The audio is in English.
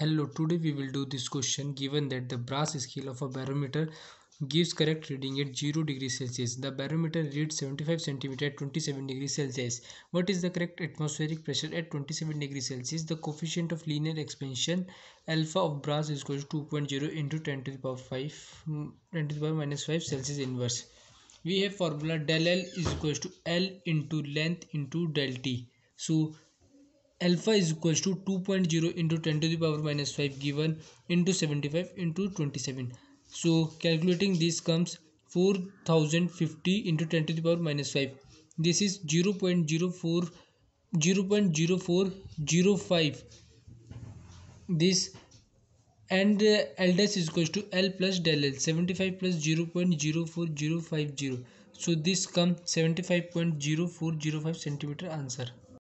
Hello, today we will do this question given that the brass scale of a barometer gives correct reading at 0 degree Celsius. The barometer reads 75 centimeter at 27 degrees Celsius. What is the correct atmospheric pressure at 27 degrees Celsius? The coefficient of linear expansion alpha of brass is equal to 2.0 into 10 to the power 5 mm, 10 to the power minus 5 Celsius inverse. We have formula del L is equal to L into length into del T. So alpha is equals to 2.0 into 10 to the power minus 5 given into 75 into 27 so calculating this comes 4050 into 10 to the power minus 5 this is 0 0.04 0 0.0405 this and uh, L dash is equals to L plus del L 75 plus 0 0.04050 so this comes 75.04050 centimeter answer